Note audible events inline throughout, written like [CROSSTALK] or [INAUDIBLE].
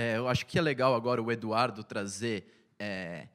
É, eu acho que é legal agora o Eduardo trazer é,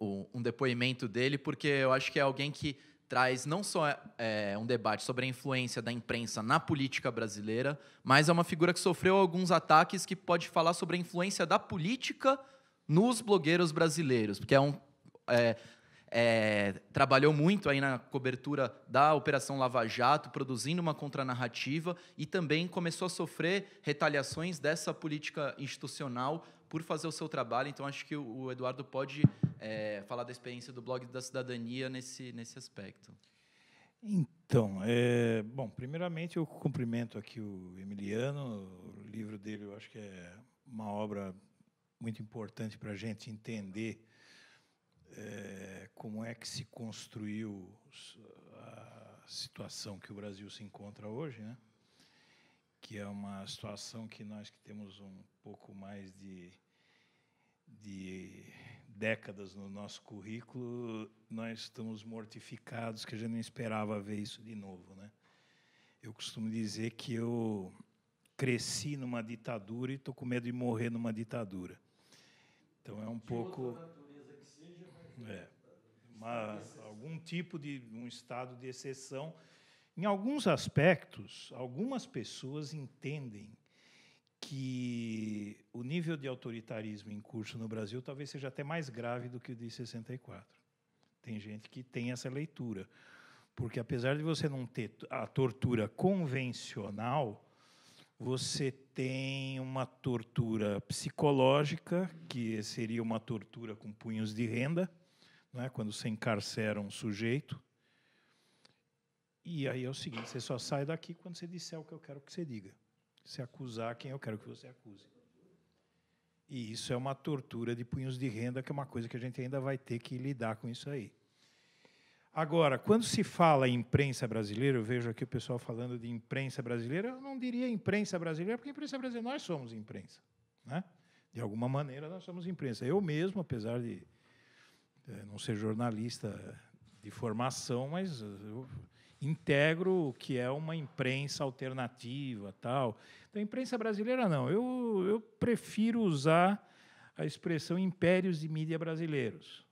o, um depoimento dele, porque eu acho que é alguém que traz não só é, um debate sobre a influência da imprensa na política brasileira, mas é uma figura que sofreu alguns ataques que pode falar sobre a influência da política nos blogueiros brasileiros, porque é um é, é, trabalhou muito aí na cobertura da Operação Lava Jato, produzindo uma contranarrativa e também começou a sofrer retaliações dessa política institucional por fazer o seu trabalho. Então, acho que o Eduardo pode é, falar da experiência do blog da cidadania nesse, nesse aspecto. Então, é, bom, primeiramente eu cumprimento aqui o Emiliano. O livro dele eu acho que é uma obra muito importante para a gente entender é, como é que se construiu a situação que o Brasil se encontra hoje, né? que é uma situação que nós que temos um pouco mais de, de décadas no nosso currículo, nós estamos mortificados, que a gente não esperava ver isso de novo. Né? Eu costumo dizer que eu cresci numa ditadura e estou com medo de morrer numa ditadura. Então é um pouco... É, uma, algum tipo de um estado de exceção. Em alguns aspectos, algumas pessoas entendem que o nível de autoritarismo em curso no Brasil talvez seja até mais grave do que o de 64. Tem gente que tem essa leitura. Porque, apesar de você não ter a tortura convencional, você tem uma tortura psicológica, que seria uma tortura com punhos de renda, né, quando você encarcera um sujeito. E aí é o seguinte: você só sai daqui quando você disser o que eu quero que você diga. Se acusar quem eu quero que você acuse. E isso é uma tortura de punhos de renda, que é uma coisa que a gente ainda vai ter que lidar com isso aí. Agora, quando se fala em imprensa brasileira, eu vejo aqui o pessoal falando de imprensa brasileira, eu não diria imprensa brasileira, porque imprensa brasileira, nós somos imprensa. Né? De alguma maneira, nós somos imprensa. Eu mesmo, apesar de é, não ser jornalista de formação, mas eu integro o que é uma imprensa alternativa, tal. Então, imprensa brasileira não. Eu, eu prefiro usar a expressão impérios de mídia brasileiros,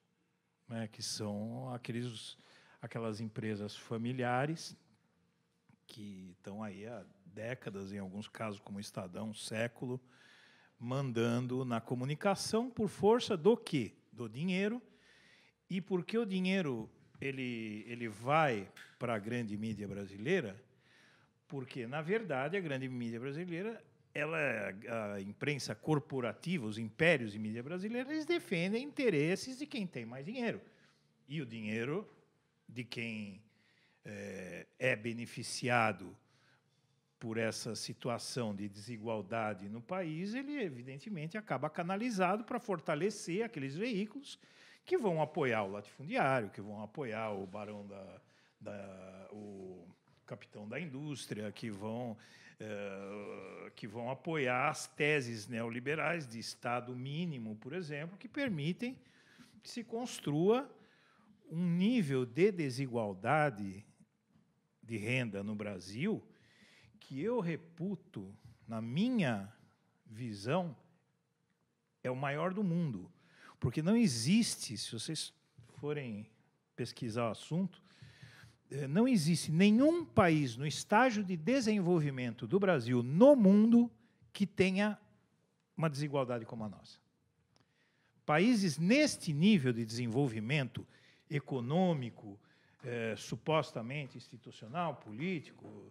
né, que são aqueles, aquelas empresas familiares que estão aí há décadas, em alguns casos, como o Estadão, um século, mandando na comunicação por força do quê? Do dinheiro e porque o dinheiro ele, ele vai para a grande mídia brasileira, porque, na verdade, a grande mídia brasileira, ela, é a imprensa corporativa, os impérios de mídia brasileira, eles defendem interesses de quem tem mais dinheiro. E o dinheiro de quem é, é beneficiado por essa situação de desigualdade no país, ele evidentemente acaba canalizado para fortalecer aqueles veículos que vão apoiar o latifundiário, que vão apoiar o barão da, da o capitão da indústria, que vão é, que vão apoiar as teses neoliberais de Estado mínimo, por exemplo, que permitem que se construa um nível de desigualdade de renda no Brasil que eu reputo, na minha visão, é o maior do mundo. Porque não existe, se vocês forem pesquisar o assunto, eh, não existe nenhum país no estágio de desenvolvimento do Brasil no mundo que tenha uma desigualdade como a nossa. Países neste nível de desenvolvimento econômico, eh, supostamente institucional, político,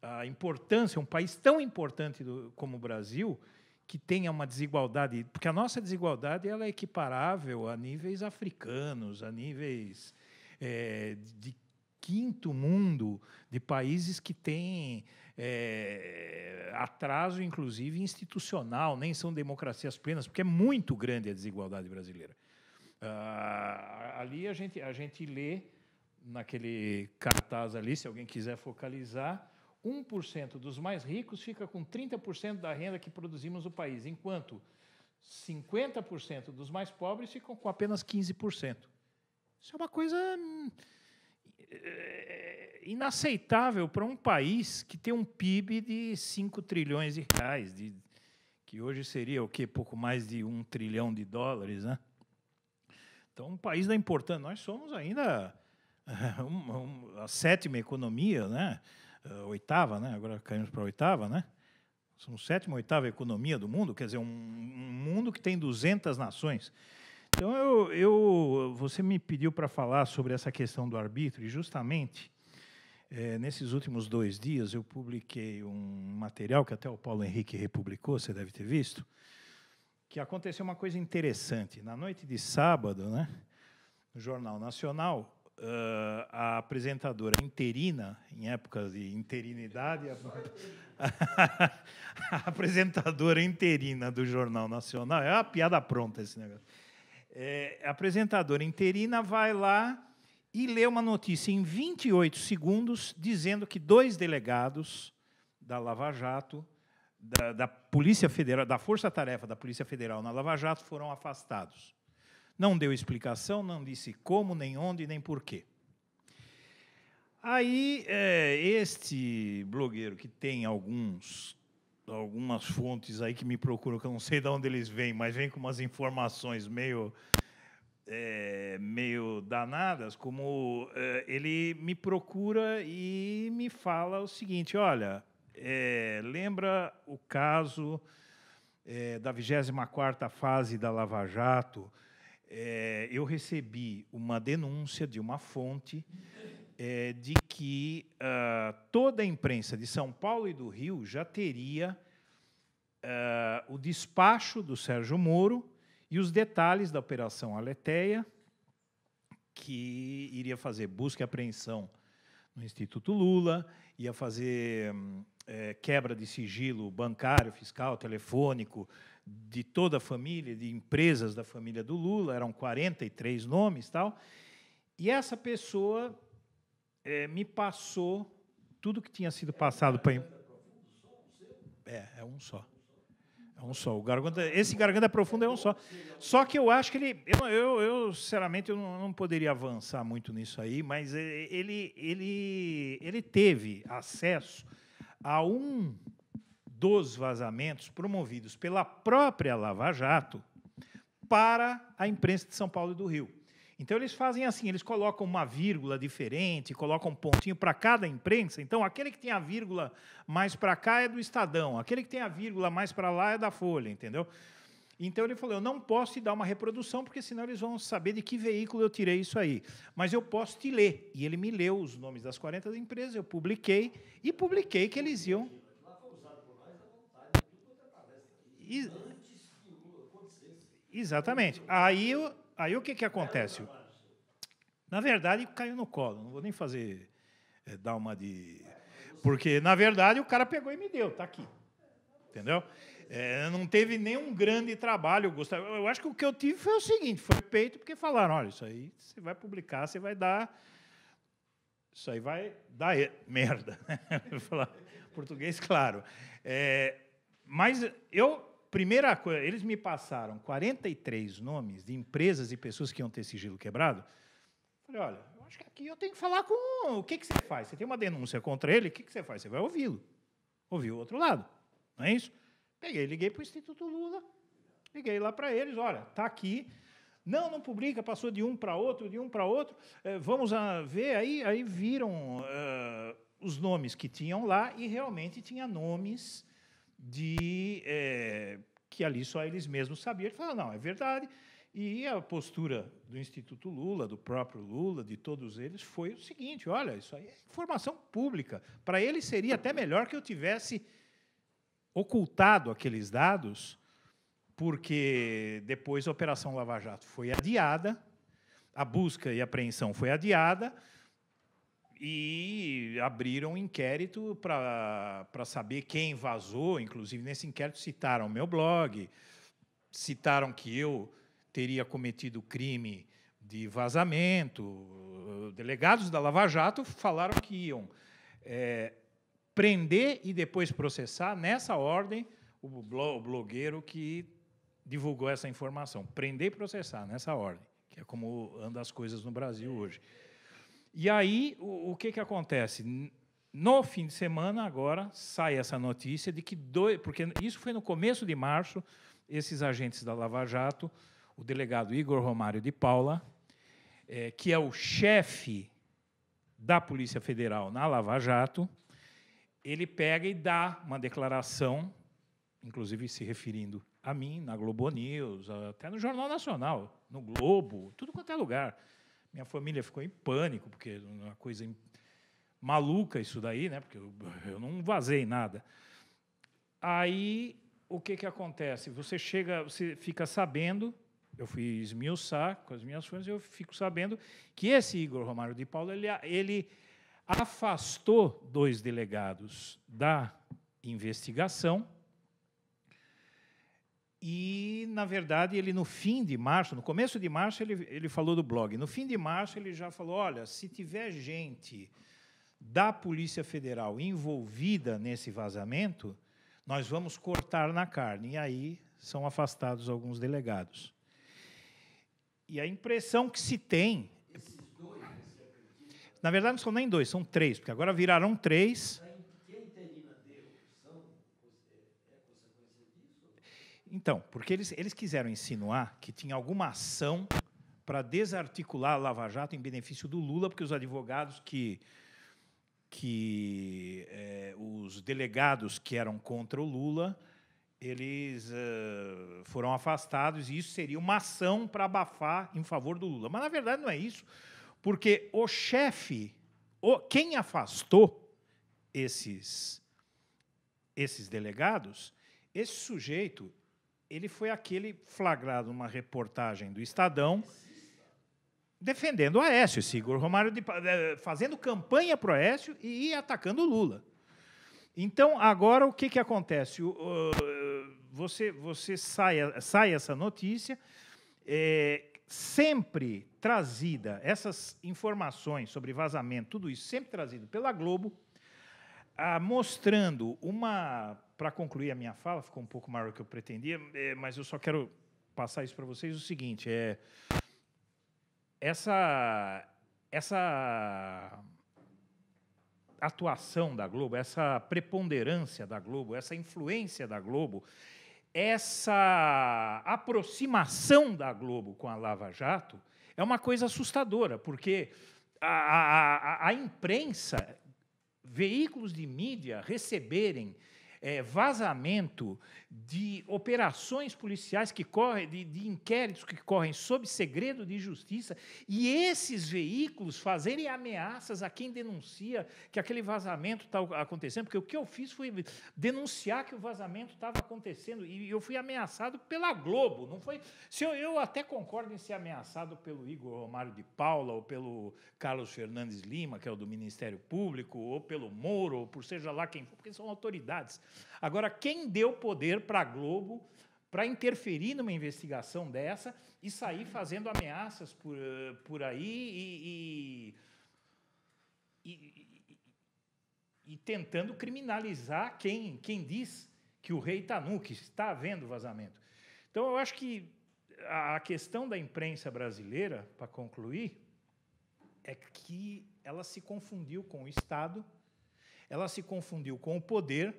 a importância, um país tão importante do, como o Brasil, que tenha uma desigualdade, porque a nossa desigualdade ela é equiparável a níveis africanos, a níveis é, de quinto mundo, de países que têm é, atraso, inclusive institucional, nem são democracias plenas, porque é muito grande a desigualdade brasileira. Ah, ali a gente, a gente lê naquele cartaz ali, se alguém quiser focalizar, 1% dos mais ricos fica com 30% da renda que produzimos no país, enquanto 50% dos mais pobres ficam com apenas 15%. Isso é uma coisa hum, é, inaceitável para um país que tem um PIB de 5 trilhões de reais, de, que hoje seria o quê? Pouco mais de um trilhão de dólares, né? Então, um país da importância. Nós somos ainda [LAUGHS] a sétima economia, né? uh, oitava, né? agora caímos para a oitava, né? somos sétima, oitava economia do mundo, quer dizer, um, um mundo que tem 200 nações. Então, eu, eu você me pediu para falar sobre essa questão do arbítrio, e justamente é, nesses últimos dois dias eu publiquei um material que até o Paulo Henrique republicou, você deve ter visto, que aconteceu uma coisa interessante. Na noite de sábado, né, no Jornal Nacional, Uh, a apresentadora interina, em épocas de interinidade, a, [LAUGHS] a, apresentadora interina do Jornal Nacional, é uma piada pronta esse negócio. É, a apresentadora interina vai lá e lê uma notícia em 28 segundos dizendo que dois delegados da Lava Jato, da, da Polícia Federal, da Força Tarefa da Polícia Federal na Lava Jato foram afastados. Não deu explicação, não disse como, nem onde, nem porquê. Aí, é, este blogueiro que tem alguns algumas fontes aí que me procuram, que eu não sei de onde eles vêm, mas vêm com umas informações meio é, meio danadas, como é, ele me procura e me fala o seguinte: olha, é, lembra o caso é, da 24 fase da Lava Jato, é, eu recebi uma denúncia de uma fonte é, de que uh, toda a imprensa de São Paulo e do Rio já teria uh, o despacho do Sérgio Moro e os detalhes da Operação Aleteia, que iria fazer busca e apreensão no Instituto Lula, ia fazer hum, é, quebra de sigilo bancário, fiscal, telefônico, de toda a família, de empresas da família do Lula, eram 43 nomes tal. E essa pessoa é, me passou tudo que tinha sido passado para. É, é um só. É um só. O garganta, esse garganta profundo é um só. Só que eu acho que ele. Eu, eu, eu sinceramente, eu não, não, poderia avançar muito nisso aí, mas é, ele, ele, ele teve acesso a um dos vazamentos promovidos pela própria Lava Jato para a imprensa de São Paulo e do Rio. Então eles fazem assim, eles colocam uma vírgula diferente, colocam um pontinho para cada imprensa. Então aquele que tem a vírgula mais para cá é do Estadão, aquele que tem a vírgula mais para lá é da Folha, entendeu? Então ele falou: eu não posso te dar uma reprodução porque senão eles vão saber de que veículo eu tirei isso aí, mas eu posso te ler. E ele me leu os nomes das 40 empresas, eu publiquei e publiquei que eles iam exatamente. Aí, aí o que, que acontece? Na verdade, caiu no colo. Não vou nem fazer é, dar uma de. Porque, na verdade, o cara pegou e me deu, está aqui. Entendeu? É, não teve nenhum grande trabalho, Gustavo. Eu acho que o que eu tive foi o seguinte: foi peito, porque falaram: olha, isso aí você vai publicar, você vai dar. Isso aí vai dar [LAUGHS] merda. Vou né? [LAUGHS] falar português, claro. É, mas eu primeira coisa, eles me passaram 43 nomes de empresas e pessoas que iam ter sigilo quebrado. Falei, olha, eu acho que aqui eu tenho que falar com. O que, que você faz? Você tem uma denúncia contra ele, o que, que você faz? Você vai ouvi-lo. Ouvir o outro lado. Não é isso? Peguei, liguei para o Instituto Lula, liguei lá para eles, olha, está aqui. Não, não publica, passou de um para outro, de um para outro. É, vamos ver aí, aí viram uh, os nomes que tinham lá e realmente tinha nomes de é, que ali só eles mesmos sabiam. Ele falou, não, é verdade. E a postura do Instituto Lula, do próprio Lula, de todos eles, foi o seguinte: olha, isso aí é informação pública. Para ele seria até melhor que eu tivesse ocultado aqueles dados, porque depois a Operação Lava Jato foi adiada, a busca e apreensão foi adiada, e abriram um inquérito para saber quem vazou. Inclusive, nesse inquérito citaram meu blog, citaram que eu teria cometido crime de vazamento. Delegados da Lava Jato falaram que iam é, prender e depois processar, nessa ordem, o blogueiro que divulgou essa informação. Prender e processar, nessa ordem, que é como andam as coisas no Brasil hoje. E aí, o, o que, que acontece? No fim de semana, agora, sai essa notícia de que dois. Porque isso foi no começo de março, esses agentes da Lava Jato, o delegado Igor Romário de Paula, é, que é o chefe da Polícia Federal na Lava Jato, ele pega e dá uma declaração, inclusive se referindo a mim, na Globo News, até no Jornal Nacional, no Globo, tudo quanto é lugar minha família ficou em pânico, porque é uma coisa maluca isso daí, né? Porque eu, eu não vazei nada. Aí o que, que acontece? Você chega, você fica sabendo, eu fui esmiuçar com as minhas fontes, eu fico sabendo que esse Igor Romário de Paula, ele, ele afastou dois delegados da investigação e, na verdade, ele no fim de março, no começo de março, ele, ele falou do blog. No fim de março, ele já falou: olha, se tiver gente da Polícia Federal envolvida nesse vazamento, nós vamos cortar na carne. E aí são afastados alguns delegados. E a impressão que se tem. Dois, na verdade, não são nem dois, são três, porque agora viraram três. Então, porque eles, eles quiseram insinuar que tinha alguma ação para desarticular a Lava Jato em benefício do Lula, porque os advogados que. que é, os delegados que eram contra o Lula eles uh, foram afastados e isso seria uma ação para abafar em favor do Lula. Mas na verdade não é isso, porque o chefe, o, quem afastou esses esses delegados, esse sujeito ele foi aquele flagrado numa reportagem do Estadão defendendo o Aécio, Sigur Romário, de, eh, fazendo campanha para o Aécio e atacando o Lula. Então, agora o que, que acontece? O, o, você você sai, sai essa notícia, é, sempre trazida, essas informações sobre vazamento, tudo isso sempre trazido pela Globo, a, ah, mostrando uma para concluir a minha fala, ficou um pouco maior do que eu pretendia, é, mas eu só quero passar isso para vocês o seguinte, é essa essa atuação da Globo, essa preponderância da Globo, essa influência da Globo, essa aproximação da Globo com a Lava Jato é uma coisa assustadora, porque a, a, a imprensa, veículos de mídia receberem é, vazamento de operações policiais que correm, de, de inquéritos que correm sob segredo de justiça, e esses veículos fazerem ameaças a quem denuncia que aquele vazamento está acontecendo, porque o que eu fiz foi denunciar que o vazamento estava acontecendo, e eu fui ameaçado pela Globo, não foi? Se eu, eu até concordo em ser ameaçado pelo Igor Romário de Paula ou pelo Carlos Fernandes Lima, que é o do Ministério Público, ou pelo Moro, ou por seja lá quem for, porque são autoridades. Agora, quem deu poder para a Globo para interferir numa investigação dessa e sair fazendo ameaças por, eh, por aí e, e, e, e tentando criminalizar quem, quem diz que o rei está nu, que está havendo vazamento. Então, eu acho que a questão da imprensa brasileira, para concluir, é que ela se confundiu com o Estado, ela se confundiu com o poder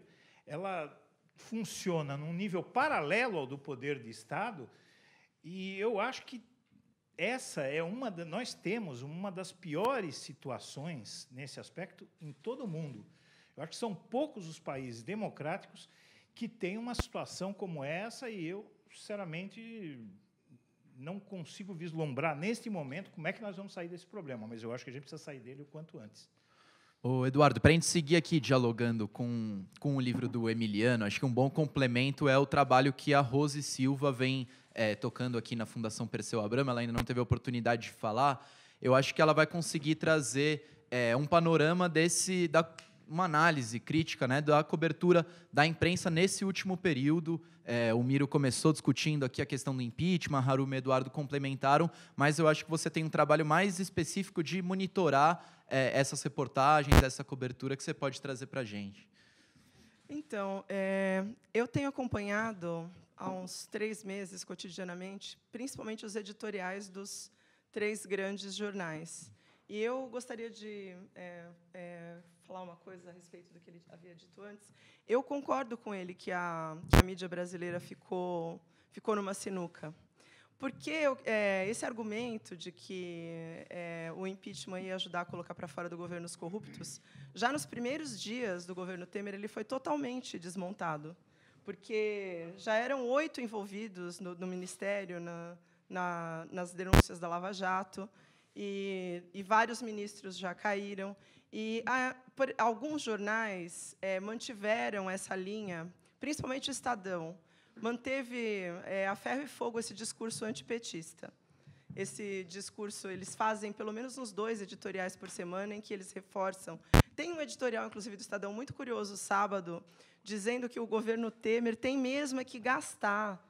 ela funciona num nível paralelo ao do poder de Estado, e eu acho que essa é uma da, nós temos uma das piores situações nesse aspecto em todo o mundo. Eu acho que são poucos os países democráticos que têm uma situação como essa e eu, sinceramente, não consigo vislumbrar neste momento como é que nós vamos sair desse problema, mas eu acho que a gente precisa sair dele o quanto antes. Ô Eduardo, para a gente seguir aqui dialogando com, com o livro do Emiliano, acho que um bom complemento é o trabalho que a Rose Silva vem é, tocando aqui na Fundação Perseu Abramo. Ela ainda não teve a oportunidade de falar. Eu acho que ela vai conseguir trazer é, um panorama desse da, uma análise crítica né, da cobertura da imprensa nesse último período. É, o Miro começou discutindo aqui a questão do impeachment, Harumi e Eduardo complementaram, mas eu acho que você tem um trabalho mais específico de monitorar é, essas reportagens, essa cobertura que você pode trazer para a gente. Então, é, eu tenho acompanhado há uns três meses cotidianamente, principalmente os editoriais dos três grandes jornais. E eu gostaria de é, é, falar uma coisa a respeito do que ele havia dito antes. Eu concordo com ele que a, que a mídia brasileira ficou, ficou numa sinuca. Porque é, esse argumento de que é, o impeachment ia ajudar a colocar para fora do governo os corruptos, já nos primeiros dias do governo Temer, ele foi totalmente desmontado. Porque já eram oito envolvidos no, no Ministério, na, na, nas denúncias da Lava Jato, e, e vários ministros já caíram. E a, por, alguns jornais é, mantiveram essa linha, principalmente o Estadão, manteve é, a ferro e fogo esse discurso antipetista. Esse discurso eles fazem pelo menos uns dois editoriais por semana em que eles reforçam. Tem um editorial, inclusive, do Estadão muito curioso, sábado, dizendo que o governo Temer tem mesmo é que gastar,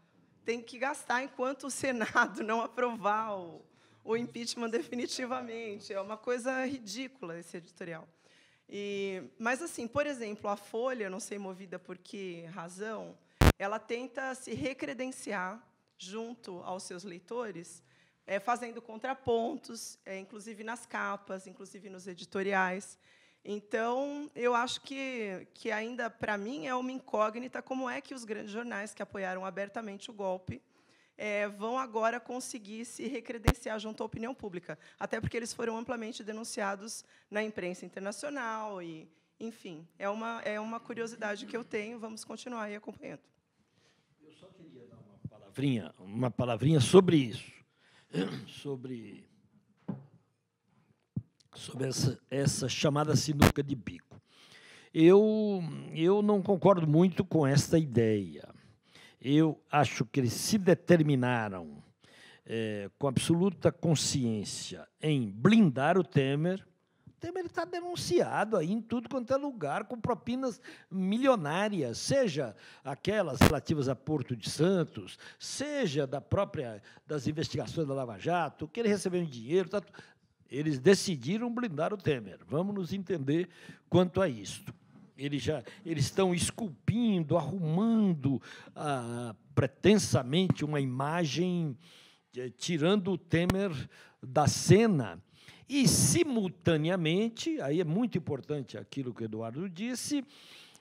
tem que gastar enquanto o Senado [LAUGHS] não aprovar o, o impeachment definitivamente. É uma coisa ridícula esse editorial. E, mas, assim, por exemplo, a Folha, não sei movida por que razão, ela tenta se recredenciar junto aos seus leitores, é, fazendo contrapontos, é, inclusive nas capas, inclusive nos editoriais. Então, eu acho que, que ainda, para mim, é uma incógnita como é que os grandes jornais que apoiaram abertamente o golpe é, vão agora conseguir se recredenciar junto à opinião pública, até porque eles foram amplamente denunciados na imprensa internacional e, enfim, é uma é uma curiosidade que eu tenho. Vamos continuar aí acompanhando. Eu só queria dar uma palavrinha, uma palavrinha sobre isso, [CLEARS THROAT] sobre sobre essa, essa chamada sinuca de bico. Eu, eu não concordo muito com essa ideia eu acho que eles se determinaram é, com absoluta consciência em blindar o Temer. O Temer está denunciado aí em tudo quanto é lugar, com propinas milionárias, seja aquelas relativas a Porto de Santos, seja da própria das investigações da Lava Jato, que ele recebeu em dinheiro. Tá, eles decidiram blindar o Temer. Vamos nos entender quanto a isso. Eles já eles estão esculpindo, arrumando ah, pretensamente uma imagem, eh, tirando o Temer da cena. E, simultaneamente, aí é muito importante aquilo que o Eduardo disse,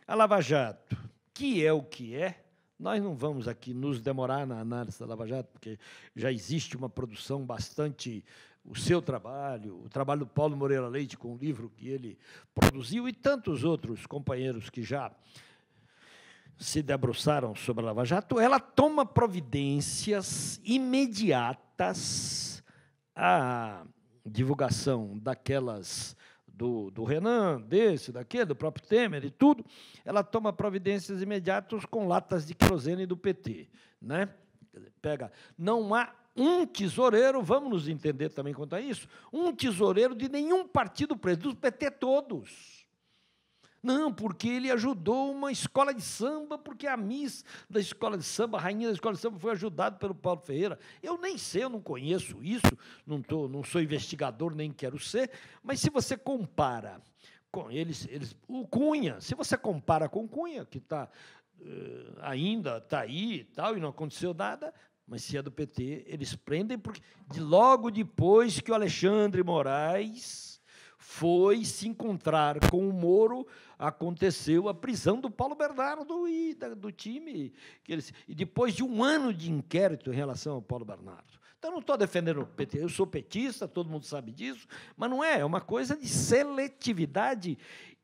a Lava Jato, que é o que é, nós não vamos aqui nos demorar na análise da Lava Jato, porque já existe uma produção bastante o seu trabalho, o trabalho do Paulo Moreira Leite com o livro que ele produziu e tantos outros companheiros que já se debruçaram sobre a Lava Jato, ela toma providências imediatas à divulgação daquelas do, do Renan, desse, daquele, do próprio Temer e tudo, ela toma providências imediatas com latas de querosene do PT. Né? Pega, não há um tesoureiro, vamos nos entender também quanto a isso, um tesoureiro de nenhum partido preso, do PT todos. Não, porque ele ajudou uma escola de samba, porque a Miss da escola de samba, a rainha da escola de samba, foi ajudada pelo Paulo Ferreira. Eu nem sei, eu não conheço isso, não, tô, não sou investigador, nem quero ser, mas se você compara com eles, eles o Cunha, se você compara com o Cunha, que está Uh, eh, ainda está aí e tal, e não aconteceu nada, mas se é do PT, eles prendem porque de logo depois que o Alexandre Moraes foi se encontrar com o Moro, aconteceu a prisão do Paulo Bernardo e da, do time. Que eles, e depois de um ano de inquérito em relação ao Paulo Bernardo. Então, não estou defendendo o PT, eu sou petista, todo mundo sabe disso, mas não é, é uma coisa de seletividade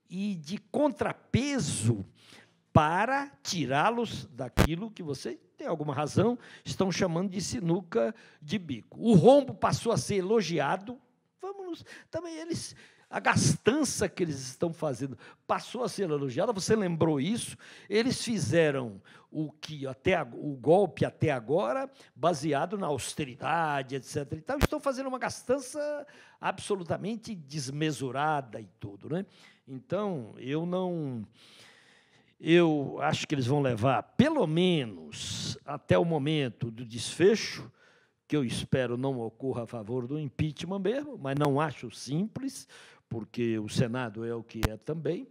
e de contrapeso para tirá-los daquilo que você tem alguma razão estão chamando de sinuca de bico. O rombo passou a ser elogiado. Vamos também eles a gastança que eles estão fazendo passou a ser elogiada. Você lembrou isso? Eles fizeram o que até o golpe até agora baseado na austeridade, etc. Estão fazendo uma gastança absolutamente desmesurada e tudo, né? Então eu não eu acho que eles vão levar, pelo menos até o momento do desfecho, que eu espero não ocorra a favor do impeachment mesmo, mas não acho simples, porque o Senado é o que é também.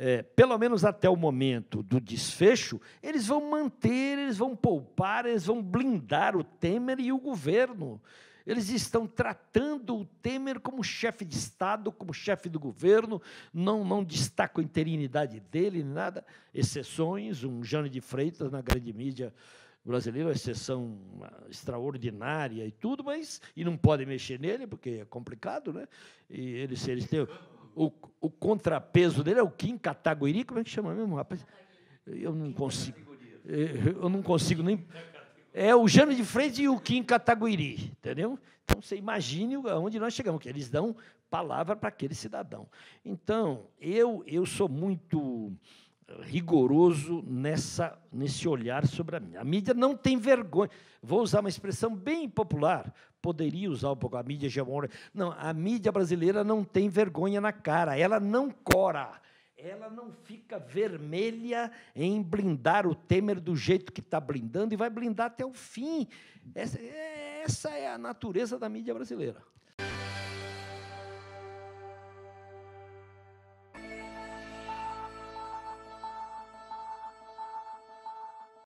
É, pelo menos até o momento do desfecho, eles vão manter, eles vão poupar, eles vão blindar o Temer e o governo. Eles estão tratando o Temer como chefe de Estado, como chefe do governo, não, não destacam a interinidade dele, nada. Exceções, um Jânio de Freitas na grande mídia brasileira, uma exceção extraordinária e tudo, mas e não podem mexer nele, porque é complicado, né? E eles, eles têm. O, o contrapeso dele é o Kim Kataguiri, como é que chama mesmo, rapaz? Eu não consigo. Eu não consigo nem é o Jano de Freitas e o Kim Cataguiri, entendeu? Então você imagine aonde nós chegamos, que eles dão palavra para aquele cidadão. Então, eu eu sou muito eh, rigoroso nessa nesse olhar sobre a mídia. A mídia não tem vergonha. Vou usar uma expressão bem popular, poderia usar um pouco a mídia já é Não, a mídia brasileira não tem vergonha na cara, ela não cora ela não fica vermelha em blindar o Temer do jeito que está blindando e vai blindar até o fim. Essa, é, essa é a natureza da mídia brasileira.